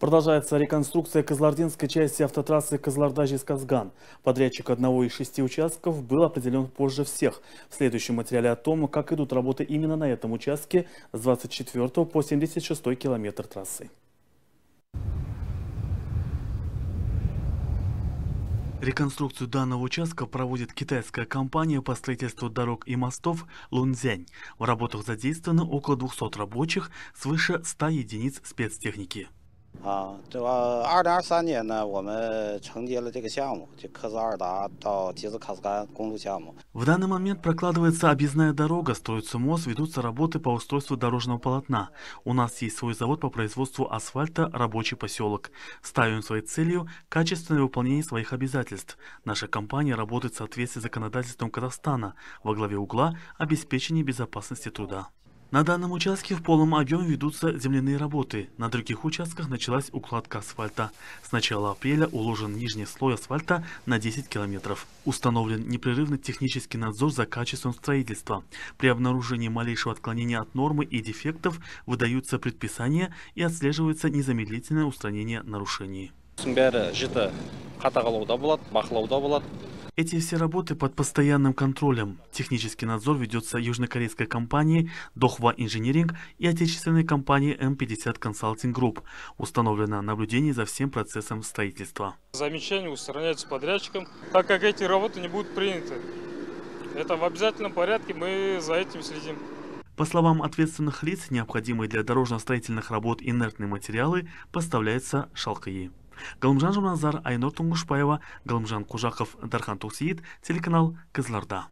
Продолжается реконструкция Казлардинской части автотрассы Козлорда-Жесказган. Подрядчик одного из шести участков был определен позже всех. В следующем материале о том, как идут работы именно на этом участке с 24 по 76 километр трассы. Реконструкцию данного участка проводит китайская компания по строительству дорог и мостов «Лунзянь». В работах задействовано около 200 рабочих, свыше 100 единиц спецтехники. 啊，这二零二三年呢，我们承接了这个项目，就科斯阿尔达到吉斯卡斯干公路项目。В данный момент прокладывается объездная дорога, строится мост, ведутся работы по устройству дорожного полотна. У нас есть свой завод по производству асфальта «Рабочий поселок». Ставим своей целью качественное выполнение своих обязательств. Наша компания работает в соответствии с законодательством Казахстана во главе угла обеспечение безопасности труда. На данном участке в полном объеме ведутся земляные работы. На других участках началась укладка асфальта. С начала апреля уложен нижний слой асфальта на 10 километров. Установлен непрерывный технический надзор за качеством строительства. При обнаружении малейшего отклонения от нормы и дефектов выдаются предписания и отслеживается незамедлительное устранение нарушений. Эти все работы под постоянным контролем. Технический надзор ведется южнокорейской компанией Дохва Engineering и отечественной компанией m 50 Consulting Group. Установлено наблюдение за всем процессом строительства. Замечания устраняются подрядчиком, так как эти работы не будут приняты. Это в обязательном порядке, мы за этим следим. По словам ответственных лиц, необходимые для дорожно-строительных работ инертные материалы поставляются шалкаи. ғалымжан жұманазар айнұр тұңғышбаева ғалымжан қожақов дархан тоқсейіт телеканал қызылорда